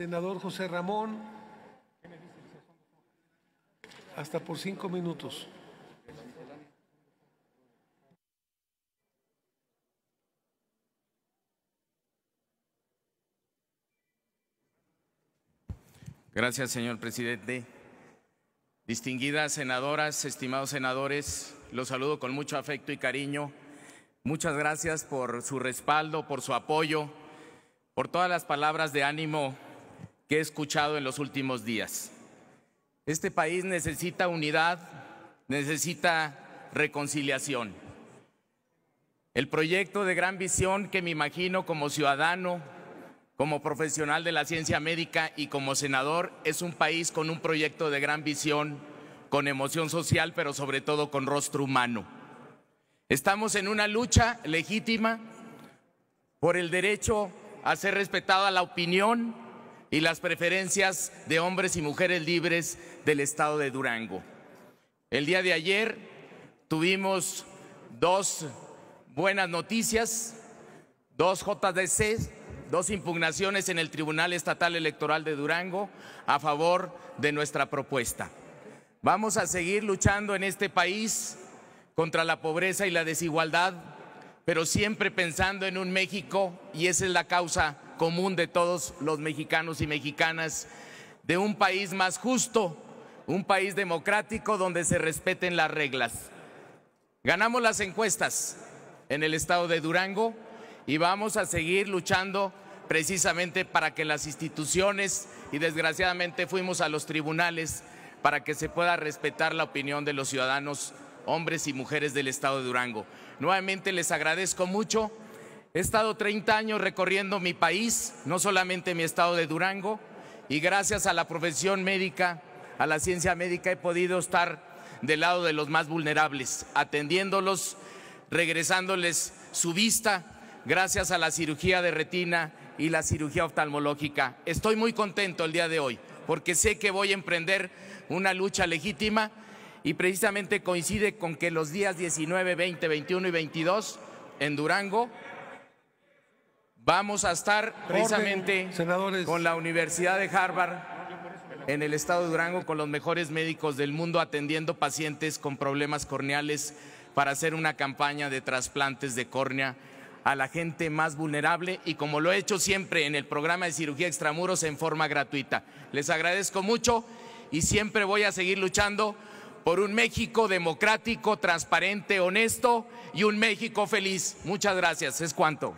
Senador José Ramón, hasta por cinco minutos. Gracias, señor presidente. Distinguidas senadoras, estimados senadores, los saludo con mucho afecto y cariño. Muchas gracias por su respaldo, por su apoyo, por todas las palabras de ánimo que he escuchado en los últimos días. Este país necesita unidad, necesita reconciliación. El proyecto de gran visión que me imagino como ciudadano, como profesional de la ciencia médica y como senador es un país con un proyecto de gran visión, con emoción social, pero sobre todo con rostro humano. Estamos en una lucha legítima por el derecho a ser respetada la opinión y las preferencias de hombres y mujeres libres del estado de Durango. El día de ayer tuvimos dos buenas noticias, dos JDC, dos impugnaciones en el Tribunal Estatal Electoral de Durango a favor de nuestra propuesta. Vamos a seguir luchando en este país contra la pobreza y la desigualdad, pero siempre pensando en un México, y esa es la causa común de todos los mexicanos y mexicanas, de un país más justo, un país democrático donde se respeten las reglas. Ganamos las encuestas en el estado de Durango y vamos a seguir luchando precisamente para que las instituciones, y desgraciadamente fuimos a los tribunales, para que se pueda respetar la opinión de los ciudadanos, hombres y mujeres del estado de Durango. Nuevamente les agradezco mucho He estado 30 años recorriendo mi país, no solamente mi estado de Durango, y gracias a la profesión médica, a la ciencia médica, he podido estar del lado de los más vulnerables, atendiéndolos, regresándoles su vista, gracias a la cirugía de retina y la cirugía oftalmológica. Estoy muy contento el día de hoy, porque sé que voy a emprender una lucha legítima y precisamente coincide con que los días 19, 20, 21 y 22 en Durango Vamos a estar precisamente con la Universidad de Harvard en el estado de Durango, con los mejores médicos del mundo atendiendo pacientes con problemas corneales para hacer una campaña de trasplantes de córnea a la gente más vulnerable y como lo he hecho siempre en el programa de cirugía extramuros en forma gratuita. Les agradezco mucho y siempre voy a seguir luchando por un México democrático, transparente, honesto y un México feliz. Muchas gracias. Es cuanto.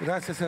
Gracias,